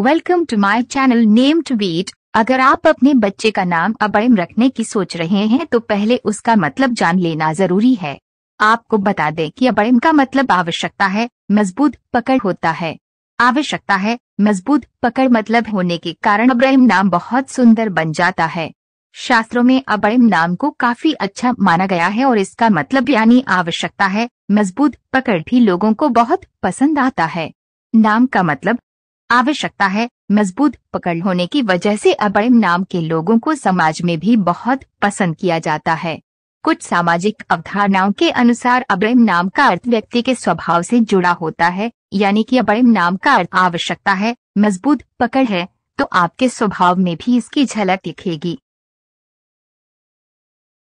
welcome to my channel name to beat अगर आप अपने बच्चे का नाम अबयम रखने की सोच रहे हैं तो पहले उसका मतलब जान लेना जरूरी है आपको बता दें कि अबयम का मतलब आवश्यकता है मजबूत पकड़ होता है आवश्यकता है मजबूत पकड़ मतलब होने के कारण अबयम नाम बहुत सुंदर बन जाता है शास्त्रों में अबयम नाम को काफी अच्छा माना गया है और इसका मतलब यानी आवश्यकता है मजबूत पकड़ भी लोगों को बहुत पसंद आता है नाम का मतलब आवश्यकता है मजबूत पकड़ होने की वजह से अबड़म नाम के लोगों को समाज में भी बहुत पसंद किया जाता है कुछ सामाजिक अवधारणाओं के अनुसार अबड़म नाम का अर्थ व्यक्ति के स्वभाव से जुड़ा होता है यानी कि अबड़म नाम का अर्थ आवश्यकता है मजबूत पकड़ है तो आपके स्वभाव में भी इसकी झलक दिखेगी